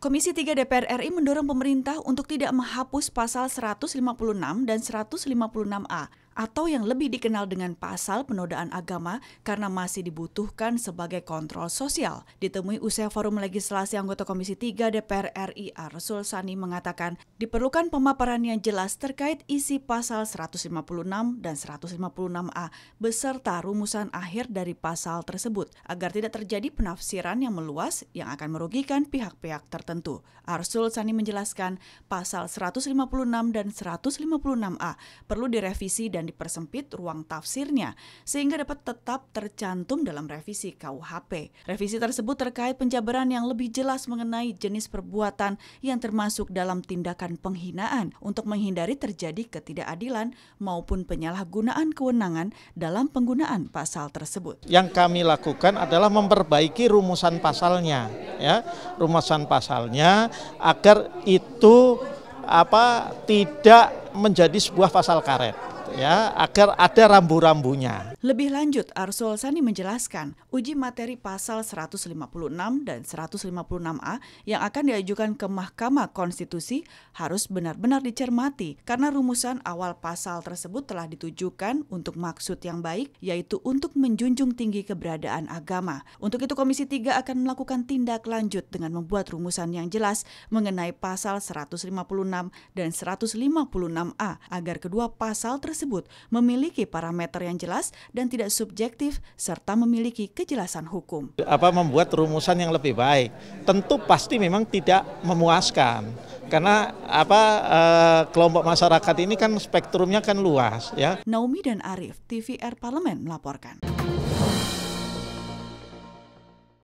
Komisi 3 DPR RI mendorong pemerintah untuk tidak menghapus pasal 156 dan 156A atau yang lebih dikenal dengan pasal penodaan agama karena masih dibutuhkan sebagai kontrol sosial. Ditemui usai forum legislasi anggota Komisi 3 DPR RI Arsul Sani mengatakan diperlukan pemaparan yang jelas terkait isi pasal 156 dan 156A beserta rumusan akhir dari pasal tersebut agar tidak terjadi penafsiran yang meluas yang akan merugikan pihak-pihak tertentu. Arsul Sani menjelaskan pasal 156 dan 156A perlu direvisi dan dan dipersempit ruang tafsirnya sehingga dapat tetap tercantum dalam revisi KUHP. Revisi tersebut terkait penjabaran yang lebih jelas mengenai jenis perbuatan yang termasuk dalam tindakan penghinaan untuk menghindari terjadi ketidakadilan maupun penyalahgunaan kewenangan dalam penggunaan pasal tersebut. Yang kami lakukan adalah memperbaiki rumusan pasalnya ya, rumusan pasalnya agar itu apa tidak menjadi sebuah pasal karet ya agar ada rambu-rambunya. Lebih lanjut, Arsul Sani menjelaskan uji materi pasal 156 dan 156A yang akan diajukan ke Mahkamah Konstitusi harus benar-benar dicermati karena rumusan awal pasal tersebut telah ditujukan untuk maksud yang baik yaitu untuk menjunjung tinggi keberadaan agama. Untuk itu Komisi 3 akan melakukan tindak lanjut dengan membuat rumusan yang jelas mengenai pasal 156 dan 156A agar kedua pasal tersebut tersebut memiliki parameter yang jelas dan tidak subjektif serta memiliki kejelasan hukum. Apa membuat rumusan yang lebih baik? Tentu pasti memang tidak memuaskan karena apa eh, kelompok masyarakat ini kan spektrumnya kan luas ya. Naomi dan Arif, TVR Parlemen melaporkan.